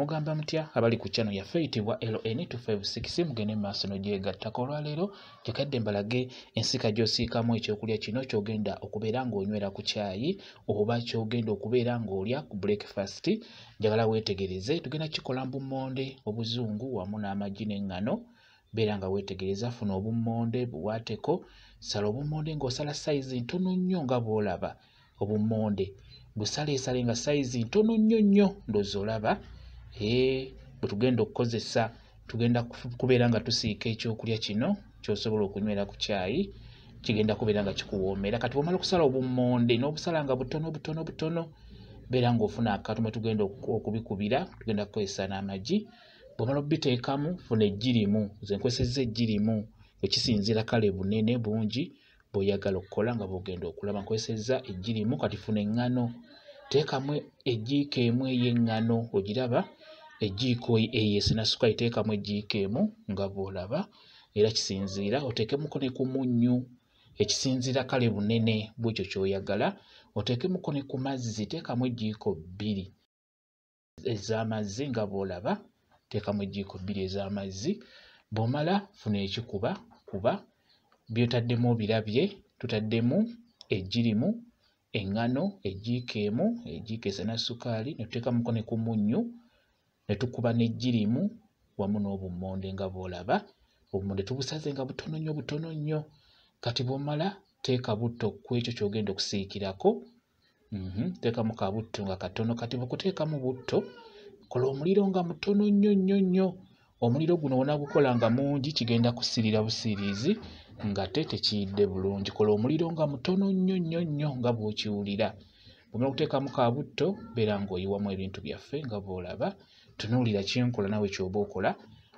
mugamba mutya abali ku channel yaffe eyitibwa ln 256 mugende maaso nogyegattako olwaleero kyekadde mbalage ensika gyosiikamu ekyokulya kino kyogenda okubeera ng'onywera ku kyayi oba kyogenda okubeera ng'olya ku breakfast njagala weetegereze tugenda kikola mbumonde obuzungu wamu n'amagi n'eŋŋano beera nga weetegereza funa obummonde buwaateko sala obummonde ng'osala sayizi ntono nnyo nga bw'olaba obummonde busaleesale nga sayizi ntono nnyo nnyo ndoozi olaba Eh, bwetugenda okukozesa tugenda kubeera nga tusiika ekyokulya kino kyosobola okunywera ku kyayi kigenda kubeera nga kikuwoomera kati bwomala okusala obummonde n'obusala nga butono butono butono beera ngaofuna akatuma tugenda okubikubira tugenda kukozesa n'amagi bwomala obbiteekamu funa ejjirimu ze nkozeseza ejjirimu ekisinzira kale bunene bungi bweoyagala okukola nga bwogenda okulaba nkozeseza ejjirimu kati funa eŋŋano teekamu ejjiika emu ey'eŋŋano ogiraba ejjiiko eyesi nasukali teekamu ejjiiko emu nga bw'olaba era kisinziira oteekemuko ne ku munnyo ekisinziira kale bunene bwekyo ky'oyagala oteekemuko ne ku mazzi teekamu ejjiiko bbiri ez'amazzi nga bw'olaba teekamu ejjiiko bbiri ez'amazzi bw'omala funa ekikuba kuba byotaddemu obirabye tutaddemu ejjirimu eŋŋano ejjiiko emu ejjiiko esena sukaali netuteekamuko ne ku munnyo ne tukuba n'ejjirimu wamu n'obummonde nga bw'olaba obummonde tubusaze nga butono nnyo butono nnyo kati bwomala teeka butto ku ekyo ky'ogenda okusiikirako mhm, teekamu ka butto nga katono kati bwekuteekamu butto kola omuliro nga mutono nnyo nnyo nnyo omuliro guno onagukola nga mungi kigenda kusirira busiriizi nga te tekiyidde bulungi kola omuliro nga mutono nnyo nnyo nnyo nga bw'okiwulira omala okuteekamu kabutto beera ngaoyiwamu ebintu byaffe nga boolaba tunuulira kyenkola nawe kyoba okola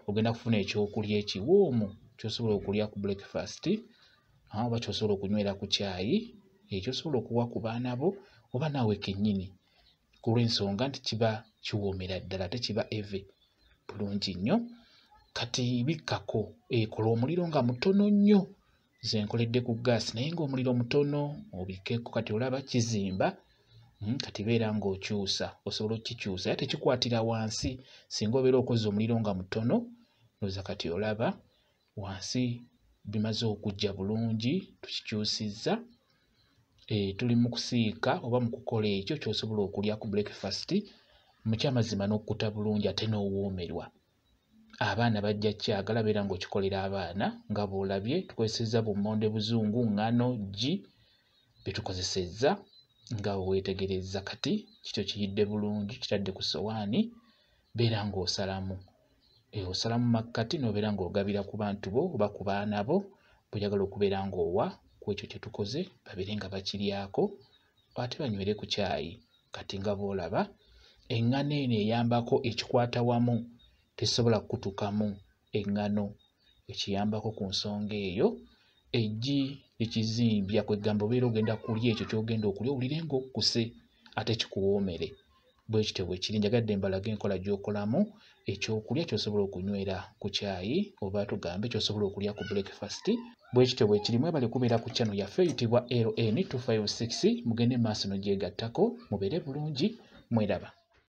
ogenda kufuna ekyokulya ekiwoomu kyosobola okulya ku breakfast ah, oba kyosobola okunywera ku kyayi ekyosobola eh, okuwa ku baana bo oba naawe kennyini kulwensonga nti kiba kiwoomera ddala tekiba eve bulungi nnyo kati bikkako ekola eh, omuliro nga mutono nnyo zenkoledde ku gaasi naye ngaomuliro mutono obikkeko kati olaba kizimba Hmm, kati beera ngaokyusa osobola okkikyusa era tekikwatira wansi singa obeera okozza omuliro nga mutono noza kati olaba wansi bimaze okujja bulungi tukikyusizza eh, tuli mu kusiika oba mu kukola ekyo kyosobola okulya ku breakfast mukyamazima n'okkuta bulungi ate n'owoomerwa abaana bajja kyagala beera ngaokikolera abaana nga bwolabye tukozesezza bummonde buzungu ngano gi betukozesezza nga weetegereza kati kito kiyidde bulungi kitadde ku ssowaani beera ng'osalamu eh, osalamu makkati n'obeera ng'ogabira ku bantu bo oba ku baana bo bweyagala okubeera ng'owa ku ekyo kye tukoze babeere nga bakiryako ate banywere ku kyayi kati nga boolaba eŋŋano eno eyambako ekikwata wamu tesobola kutukamu eŋŋano ekiyambako ku nsonga eyo eggi ekizimbya kwegamba obeera ogenda kulya ekyo kyogenda okulya owulire nga okkuse ate kikuwoomere bwekityo bwekiri njagadde embalaga enkola gyokolamu ekyokulya kyosobola okunywera ku kyayi oba tugambe kyosobola okulya ku breakfast bwekityo bwekirimu ebale kubeera ku kyano yaffe eyitibwa ln 256 mugende maaso nogyegattako mubeere bulungi mweraba